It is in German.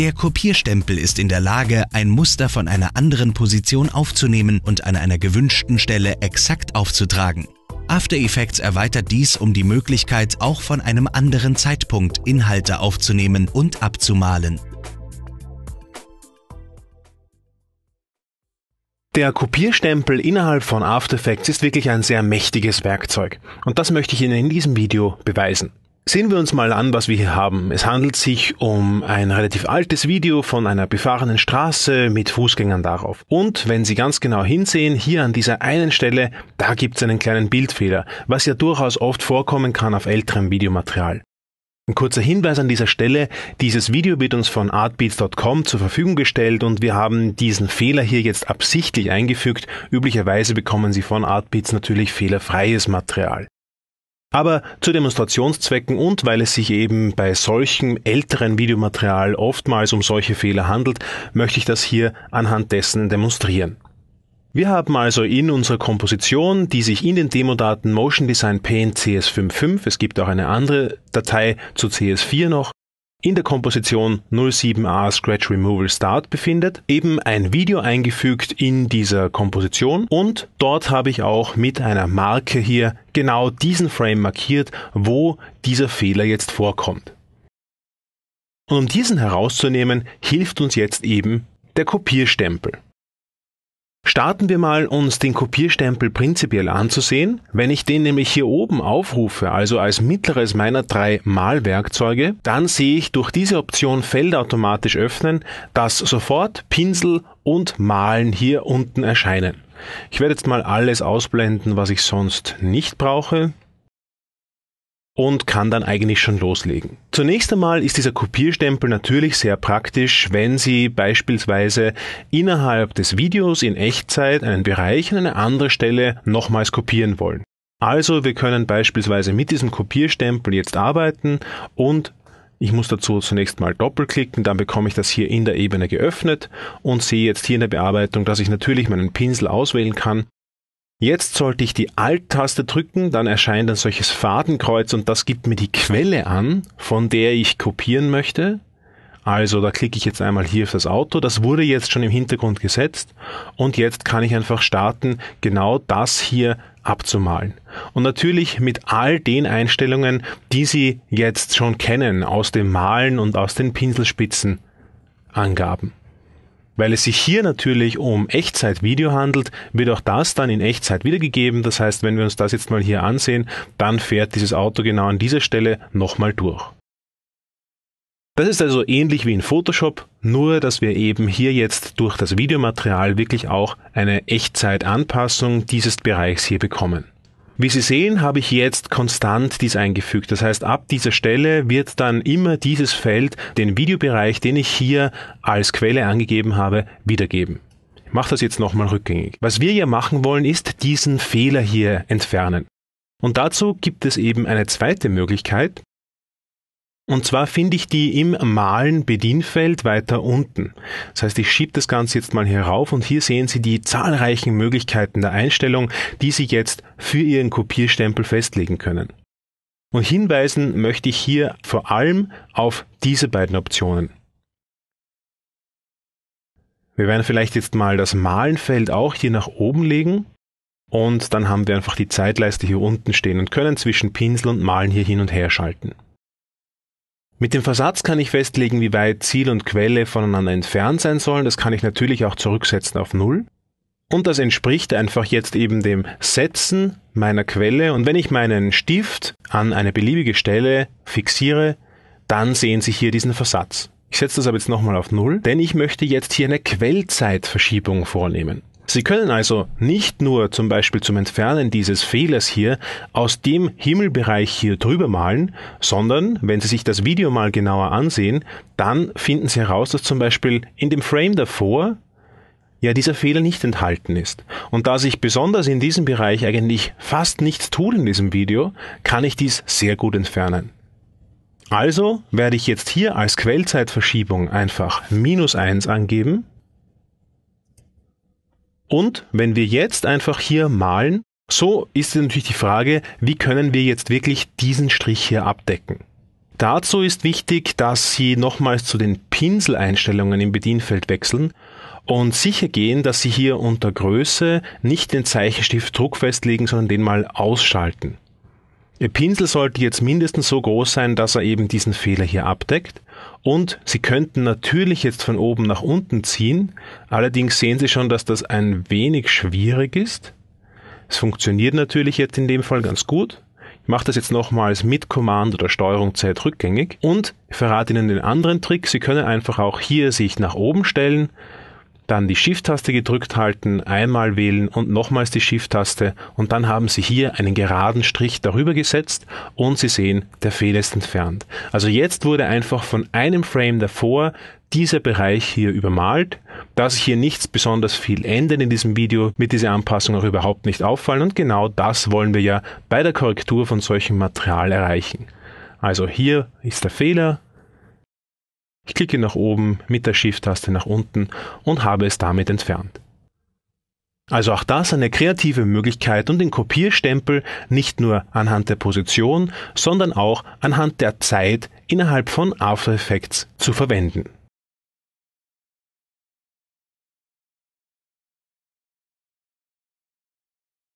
Der Kopierstempel ist in der Lage, ein Muster von einer anderen Position aufzunehmen und an einer gewünschten Stelle exakt aufzutragen. After Effects erweitert dies um die Möglichkeit, auch von einem anderen Zeitpunkt Inhalte aufzunehmen und abzumalen. Der Kopierstempel innerhalb von After Effects ist wirklich ein sehr mächtiges Werkzeug und das möchte ich Ihnen in diesem Video beweisen. Sehen wir uns mal an, was wir hier haben. Es handelt sich um ein relativ altes Video von einer befahrenen Straße mit Fußgängern darauf. Und wenn Sie ganz genau hinsehen, hier an dieser einen Stelle, da gibt es einen kleinen Bildfehler, was ja durchaus oft vorkommen kann auf älterem Videomaterial. Ein kurzer Hinweis an dieser Stelle, dieses Video wird uns von artbeats.com zur Verfügung gestellt und wir haben diesen Fehler hier jetzt absichtlich eingefügt. Üblicherweise bekommen Sie von Artbeats natürlich fehlerfreies Material. Aber zu Demonstrationszwecken und weil es sich eben bei solchem älteren Videomaterial oftmals um solche Fehler handelt, möchte ich das hier anhand dessen demonstrieren. Wir haben also in unserer Komposition, die sich in den Demodaten Motion Design Paint CS55, es gibt auch eine andere Datei zu CS4 noch, in der Komposition 07A Scratch Removal Start befindet, eben ein Video eingefügt in dieser Komposition und dort habe ich auch mit einer Marke hier genau diesen Frame markiert, wo dieser Fehler jetzt vorkommt. Und um diesen herauszunehmen, hilft uns jetzt eben der Kopierstempel. Starten wir mal uns den Kopierstempel prinzipiell anzusehen. Wenn ich den nämlich hier oben aufrufe, also als mittleres meiner drei Malwerkzeuge, dann sehe ich durch diese Option Felder automatisch öffnen, dass sofort Pinsel und Malen hier unten erscheinen. Ich werde jetzt mal alles ausblenden, was ich sonst nicht brauche und kann dann eigentlich schon loslegen. Zunächst einmal ist dieser Kopierstempel natürlich sehr praktisch, wenn Sie beispielsweise innerhalb des Videos in Echtzeit einen Bereich an eine andere Stelle nochmals kopieren wollen. Also wir können beispielsweise mit diesem Kopierstempel jetzt arbeiten und ich muss dazu zunächst mal doppelklicken, dann bekomme ich das hier in der Ebene geöffnet und sehe jetzt hier in der Bearbeitung, dass ich natürlich meinen Pinsel auswählen kann Jetzt sollte ich die Alt-Taste drücken, dann erscheint ein solches Fadenkreuz und das gibt mir die Quelle an, von der ich kopieren möchte. Also da klicke ich jetzt einmal hier auf das Auto, das wurde jetzt schon im Hintergrund gesetzt und jetzt kann ich einfach starten, genau das hier abzumalen. Und natürlich mit all den Einstellungen, die Sie jetzt schon kennen aus dem Malen und aus den Pinselspitzenangaben. Weil es sich hier natürlich um Echtzeit-Video handelt, wird auch das dann in Echtzeit wiedergegeben. Das heißt, wenn wir uns das jetzt mal hier ansehen, dann fährt dieses Auto genau an dieser Stelle nochmal durch. Das ist also ähnlich wie in Photoshop, nur dass wir eben hier jetzt durch das Videomaterial wirklich auch eine Echtzeitanpassung dieses Bereichs hier bekommen. Wie Sie sehen, habe ich jetzt konstant dies eingefügt. Das heißt, ab dieser Stelle wird dann immer dieses Feld, den Videobereich, den ich hier als Quelle angegeben habe, wiedergeben. Ich mache das jetzt nochmal rückgängig. Was wir ja machen wollen, ist diesen Fehler hier entfernen. Und dazu gibt es eben eine zweite Möglichkeit, und zwar finde ich die im Malen Bedienfeld weiter unten. Das heißt, ich schiebe das Ganze jetzt mal hier rauf und hier sehen Sie die zahlreichen Möglichkeiten der Einstellung, die Sie jetzt für Ihren Kopierstempel festlegen können. Und hinweisen möchte ich hier vor allem auf diese beiden Optionen. Wir werden vielleicht jetzt mal das Malenfeld auch hier nach oben legen und dann haben wir einfach die Zeitleiste hier unten stehen und können zwischen Pinsel und Malen hier hin und her schalten. Mit dem Versatz kann ich festlegen, wie weit Ziel und Quelle voneinander entfernt sein sollen. Das kann ich natürlich auch zurücksetzen auf Null. Und das entspricht einfach jetzt eben dem Setzen meiner Quelle. Und wenn ich meinen Stift an eine beliebige Stelle fixiere, dann sehen Sie hier diesen Versatz. Ich setze das aber jetzt nochmal auf Null, denn ich möchte jetzt hier eine Quellzeitverschiebung vornehmen. Sie können also nicht nur zum Beispiel zum Entfernen dieses Fehlers hier aus dem Himmelbereich hier drüber malen, sondern wenn Sie sich das Video mal genauer ansehen, dann finden Sie heraus, dass zum Beispiel in dem Frame davor ja dieser Fehler nicht enthalten ist. Und da sich besonders in diesem Bereich eigentlich fast nichts tut in diesem Video, kann ich dies sehr gut entfernen. Also werde ich jetzt hier als Quellzeitverschiebung einfach minus eins angeben und wenn wir jetzt einfach hier malen, so ist natürlich die Frage, wie können wir jetzt wirklich diesen Strich hier abdecken? Dazu ist wichtig, dass Sie nochmals zu den Pinseleinstellungen im Bedienfeld wechseln und sicher gehen, dass Sie hier unter Größe nicht den Zeichenstift Druck festlegen, sondern den mal ausschalten. Ihr Pinsel sollte jetzt mindestens so groß sein, dass er eben diesen Fehler hier abdeckt. Und Sie könnten natürlich jetzt von oben nach unten ziehen. Allerdings sehen Sie schon, dass das ein wenig schwierig ist. Es funktioniert natürlich jetzt in dem Fall ganz gut. Ich mache das jetzt nochmals mit Command oder Steuerung Z rückgängig und verrate Ihnen den anderen Trick. Sie können einfach auch hier sich nach oben stellen, dann die Shift-Taste gedrückt halten, einmal wählen und nochmals die Shift-Taste und dann haben Sie hier einen geraden Strich darüber gesetzt und Sie sehen, der Fehler ist entfernt. Also jetzt wurde einfach von einem Frame davor dieser Bereich hier übermalt, dass sich hier nichts besonders viel ändert in diesem Video, mit dieser Anpassung auch überhaupt nicht auffallen und genau das wollen wir ja bei der Korrektur von solchem Material erreichen. Also hier ist der Fehler, ich klicke nach oben mit der Shift-Taste nach unten und habe es damit entfernt. Also auch das eine kreative Möglichkeit um den Kopierstempel nicht nur anhand der Position, sondern auch anhand der Zeit innerhalb von After Effects zu verwenden.